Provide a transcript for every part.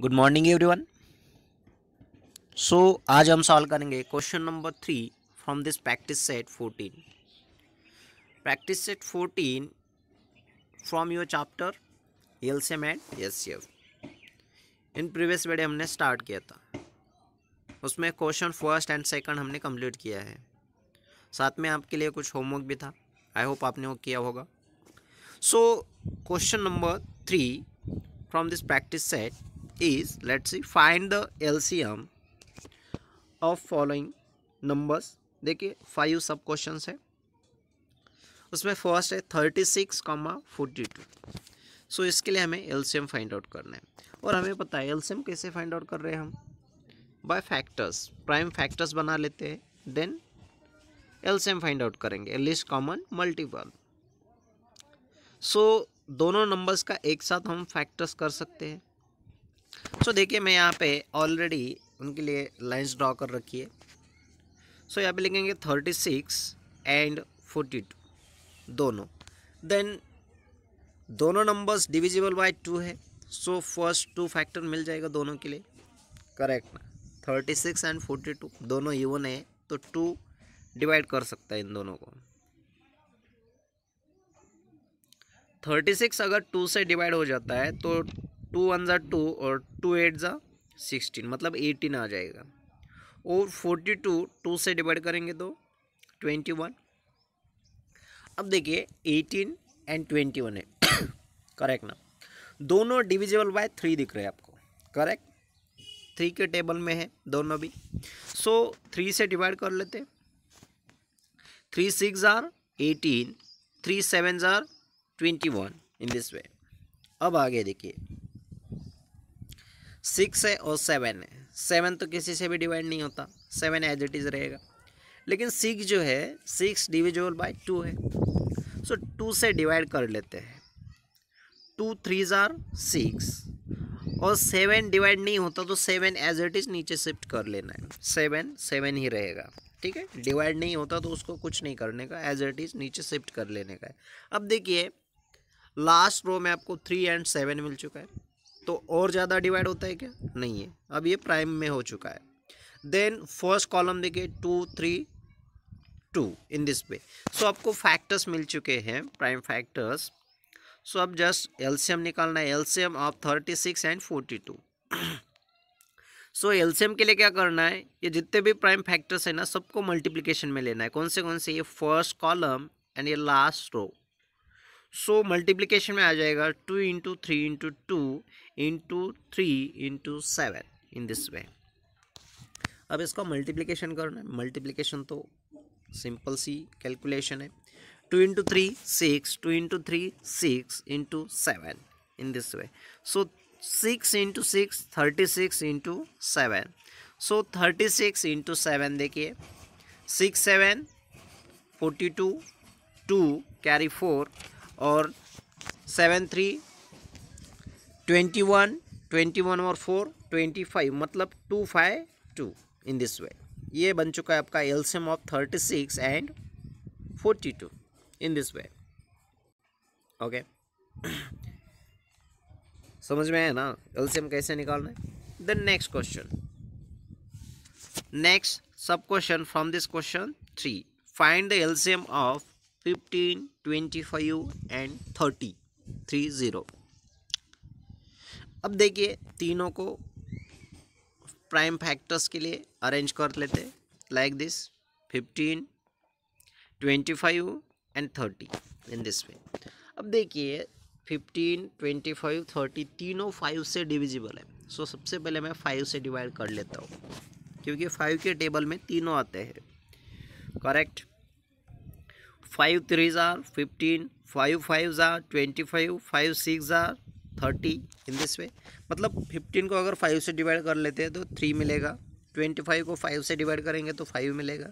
good morning everyone so आज हम solve करेंगे question number three from this practice set fourteen practice set fourteen from your chapter L C M and H C F in previous video हमने start किया था उसमें question first and second हमने complete किया है साथ में आपके लिए कुछ होमवर्क भी था आई होप आपने वो किया होगा so question number three from this practice set is let's see find the LCM of following numbers देखिए फाइव सब क्वेश्चन है उसमें फर्स्ट है thirty six comma forty two so इसके लिए हमें L C M find out करना है और हमें पता है एल सी एम कैसे फाइंड आउट कर रहे हैं हम बाय फैक्टर्स प्राइम फैक्टर्स बना लेते हैं then L C M find out करेंगे लिस्ट कॉमन मल्टीपल सो दोनों नंबर्स का एक साथ हम फैक्टर्स कर सकते हैं सो तो देखिए मैं यहाँ पे ऑलरेडी उनके लिए लाइंस ड्रॉ कर रखी है सो so, यहाँ पे लिखेंगे thirty six and forty two दोनों देन दोनों नंबर्स डिविजिबल बाय टू है सो फर्स्ट टू फैक्टर मिल जाएगा दोनों के लिए करेक्ट ना thirty six and forty two दोनों इवन है तो टू डिवाइड कर सकता है इन दोनों को थर्टी सिक्स अगर टू से डिवाइड हो जाता है तो टू वन ज़ा टू और टू एट ज़ा सिक्सटीन मतलब एटीन आ जाएगा और फोर्टी टू टू से डिवाइड करेंगे तो ट्वेंटी वन अब देखिए एटीन एंड ट्वेंटी वन है करेक्ट ना दोनों डिविजिबल बाय थ्री दिख रहे हैं आपको करेक्ट थ्री के टेबल में है दोनों भी सो so, थ्री से डिवाइड कर लेते three six are eighteen three seven are twenty one in this way अब आगे देखिए सिक्स है और सेवन है सेवन तो किसी से भी डिवाइड नहीं होता सेवन एज इट इज़ रहेगा लेकिन सिक्स जो है सिक्स डिविजल बाय टू है सो so, टू से डिवाइड कर लेते हैं टू थ्री ज़ार सिक्स और सेवन डिवाइड नहीं होता तो सेवन एज इट इज़ नीचे शिफ्ट कर लेना है सेवन सेवन ही रहेगा ठीक है डिवाइड नहीं होता तो उसको कुछ नहीं करने का एज इट इज़ नीचे शिफ्ट कर लेने का है अब देखिए लास्ट रो में आपको थ्री एंड सेवन मिल चुका है तो और ज़्यादा डिवाइड होता है क्या नहीं है अब ये प्राइम में हो चुका है देन फर्स्ट कॉलम देखिए two three two in this way so आपको फैक्टर्स मिल चुके हैं प्राइम फैक्टर्स सो अब जस्ट एल्शियम निकालना है L C M of thirty six and forty two so L C M के लिए क्या करना है ये जितने भी प्राइम फैक्टर्स है ना सबको मल्टीप्लीकेशन में लेना है कौन से कौन से ये फर्स्ट कॉलम एंड ये लास्ट रो सो मल्टीप्लीकेशन में आ जाएगा two into three into two into three into seven in this way अब इसका मल्टीप्लीकेशन करना है मल्टीप्लीकेशन तो सिंपल सी कैलकुलेशन है two into three six two into three six into seven in this way so six into six thirty six into seven so thirty six into seven देखिए six seven forty two to carry four और seven three twenty one twenty one और four twenty five मतलब two five two in this way ये बन चुका है आपका L C M of thirty six and forty two in this way okay समझ में है ना एल्सियम कैसे निकालना है then next question next sub question from this question three find the L C M of fifteen twenty five and thirty three zero अब देखिए तीनों को प्राइम फैक्टर्स के लिए अरेंज कर लेते like this fifteen twenty five and thirty in this way अब देखिए फिफ्टीन ट्वेंटी फाइव थर्टी तीनों फाइव से डिविजिबल है सो so, सबसे पहले मैं फाइव से डिवाइड कर लेता हूँ क्योंकि फाइव के टेबल में तीनों आते हैं correct five three are fifteen five five are twenty five five six are thirty in this way मतलब फिफ्टीन को अगर फाइव से डिवाइड कर लेते हैं तो थ्री मिलेगा ट्वेंटी फाइव को फाइव से डिवाइड करेंगे तो फाइव मिलेगा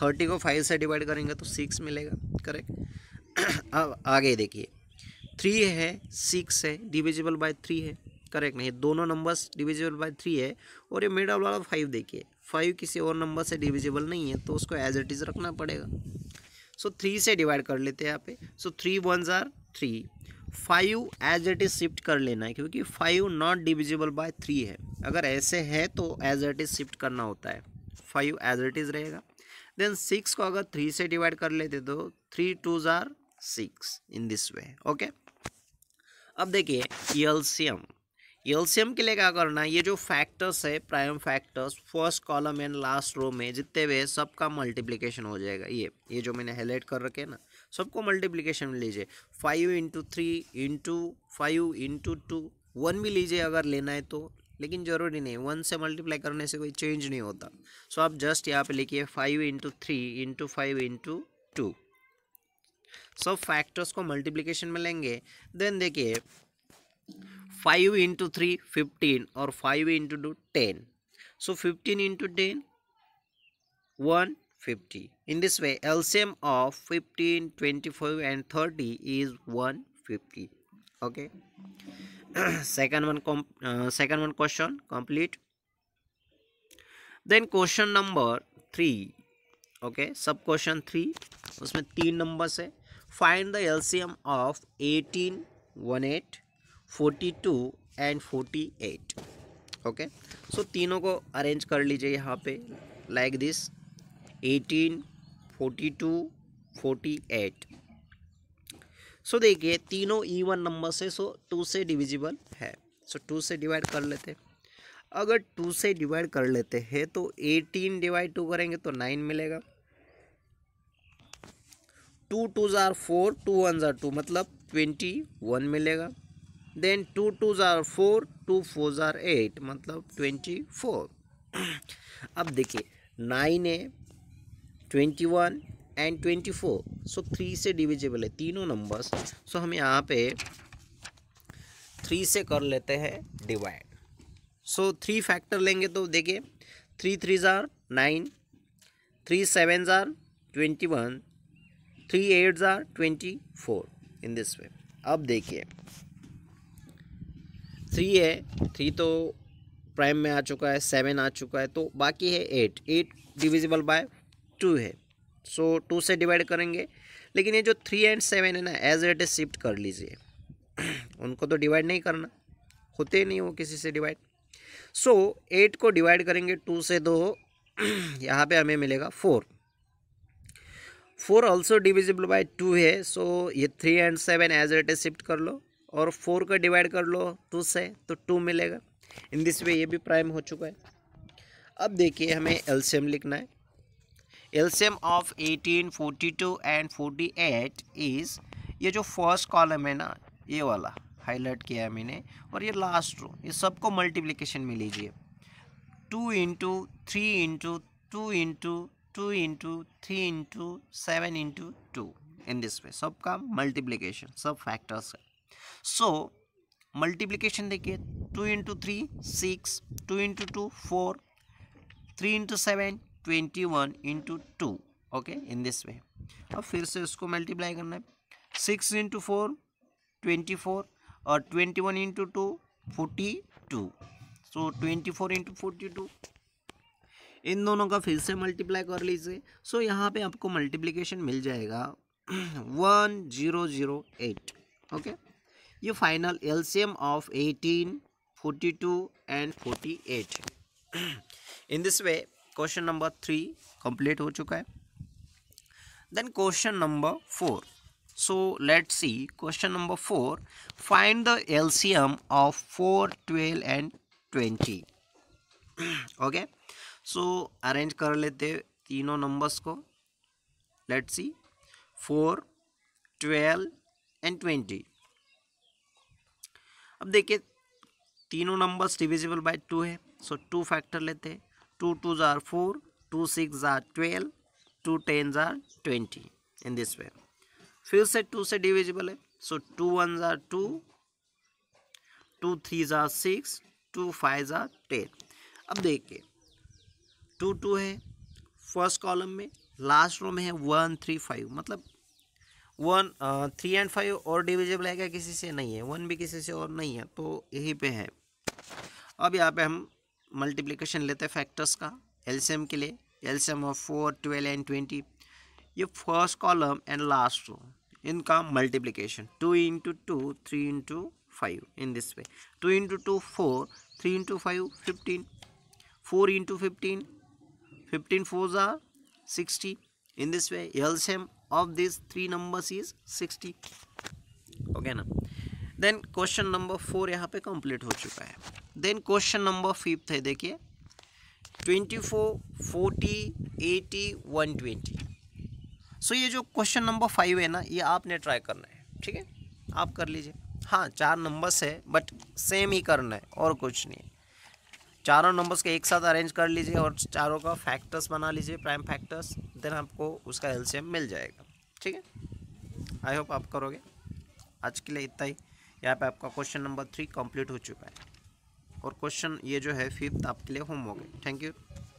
थर्टी को फाइव से डिवाइड करेंगे तो सिक्स मिलेगा करेक्ट अब आगे देखिए थ्री है सिक्स है डिविजिबल बाय थ्री है करेक्ट नहीं दोनों नंबर्स डिविजिबल बाय थ्री है और ये मिडल वाला फाइव देखिए फाइव किसी और नंबर से डिविजिबल नहीं है तो उसको एज इट इज़ रखना पड़ेगा सो थ्री से डिवाइड कर लेते हैं यहाँ पे so three one are three five as it is shift कर लेना है क्योंकि five not divisible by three है अगर ऐसे है तो एज इट इज़ शिफ्ट करना होता है फाइव एज इट इज़ रहेगा देन सिक्स को अगर थ्री से डिवाइड कर लेते तो three two are six in this way okay अब देखिए एल एलसीएम के लिए क्या करना है ये जो फैक्टर्स है prime factors first column and last row में जितने भी है सबका मल्टीप्लीकेशन हो जाएगा ये ये जो मैंने हाईलाइट कर रखे ना सबको मल्टीप्लीकेशन में लीजिए five into three into five into two one भी लीजिए अगर लेना है तो लेकिन ज़रूरी नहीं वन से मल्टीप्लाई करने से कोई चेंज नहीं होता सो आप जस्ट यहाँ पे लिखिए five into three into five into two सब फैक्टर्स को मल्टीप्लीकेशन में लेंगे देन देखिए 5 into 3 15 or 5 into 10 so 15 into 10 150 in this way LCM of 15 25 and 30 is 150 okay second one com uh, second one question complete then question number 3 okay sub question 3 उसमें three numbers है find the LCM of 18 18 42 and 48 okay so तीनों को arrange कर लीजिए यहाँ पे like this 18 42 48 सो देखिए तीनों इवन नंबर से सो टू से डिविजिबल है सो so, टू से डिवाइड कर लेते हैं अगर टू से डिवाइड कर लेते हैं तो एटीन डिवाइड टू करेंगे तो नाइन मिलेगा टू टू ज़ार फोर टू वन ज़ार टू मतलब ट्वेंटी वन मिलेगा then two two tsar four two four are eight मतलब ट्वेंटी फोर अब देखिए नाइन है twenty one and twenty four so three से डिविजिबल है तीनों नंबर्स सो हम यहाँ पे थ्री से कर लेते हैं डिवाइड सो थ्री फैक्टर लेंगे तो देखिए three three are nine three seven are twenty one three eight are twenty four in this way अब देखिए थ्री है थ्री तो प्राइम में आ चुका है सेवन आ चुका है तो बाकी है eight eight divisible by two है सो so, टू से डिवाइड करेंगे लेकिन ये जो थ्री एंड सेवन है ना एज एट इज शिफ्ट कर लीजिए उनको तो डिवाइड नहीं करना होते नहीं वो किसी से डिवाइड सो so, एट को डिवाइड करेंगे टू से दो यहाँ पे हमें मिलेगा four four also divisible by two है सो so, ये three and seven as eight is shift कर लो और फोर का डिवाइड कर लो टू तो से तो टू मिलेगा इन दिस वे ये भी प्राइम हो चुका है अब देखिए हमें एल्शियम लिखना है L C M of eighteen forty two and forty eight is ये जो फर्स्ट कॉलम है ना ये वाला हाईलाइट किया है मैंने और ये लास्ट रो ये सबको मल्टीप्लिकेशन में लीजिए two into three into two into two into three into seven into two in this way सबका मल्टीप्लिकेशन सब फैक्टर्स है सो मल्टीप्लिकेशन देखिए two into three six two into two four three into seven twenty one into two okay in this way अब फिर से उसको multiply करना है six into four twenty four और twenty one into two forty two so twenty four into forty two इन दोनों का फिर से मल्टीप्लाई कर लीजिए सो so, यहाँ पे आपको मल्टीप्लिकेशन मिल जाएगा one zero zero eight okay ये final L C M of 18, 42 and 48 in this way question number three complete हो चुका है then question number four so let see question number four find the M of four twelve and twenty okay so arrange कर लेते तीनों numbers को let see four twelve and twenty अब देखिए तीनों नंबर्स डिविजिबल बाय टू है so to factor लेते हैं टू टू ज़ार फोर टू सिक्स ज़ार ट्वेल्व टू टेन ज़ार ट्वेंटी इन दिस वे फिर से टू से डिविजिबल है सो टू वन ज़ार टू टू थ्री ज़ार सिक्स टू फाइव ज़ार टेन अब देखिए टू टू है फर्स्ट कॉलम में लास्ट रो में है वन थ्री फाइव मतलब वन थ्री एंड फाइव और डिविजिबल है क्या किसी से नहीं है वन भी किसी से और नहीं है तो यही पे है अब यहाँ पे हम मल्टीप्लिकेशन लेते हैं फैक्टर्स का एलसीएम के लिए LCM of four twelve and twenty ये first column and last row इनका multiplication two into two three into five in this way two into two four three into five fifteen four into fifteen fifteen four ज़ा sixty in this way LCM of these three numbers is 60 okay na then question number four यहाँ पे complete हो चुका है then question number fifth है देखिए twenty four forty eighty one twenty so ये जो क्वेश्चन नंबर फाइव है ना ये आपने ट्राई करना है ठीक है आप कर लीजिए हाँ चार नंबर्स है बट सेम ही करना है और कुछ नहीं चारों नंबर्स के एक साथ अरेंज कर लीजिए और चारों का फैक्टर्स बना लीजिए प्राइम फैक्टर्स देन आपको उसका एलसीएम मिल जाएगा ठीक है आई होप आप करोगे आज के लिए इतना ही यहाँ पे आपका क्वेश्चन नंबर थ्री कंप्लीट हो चुका है और क्वेश्चन ये जो है फिफ्थ आपके लिए होमवर्क है थैंक यू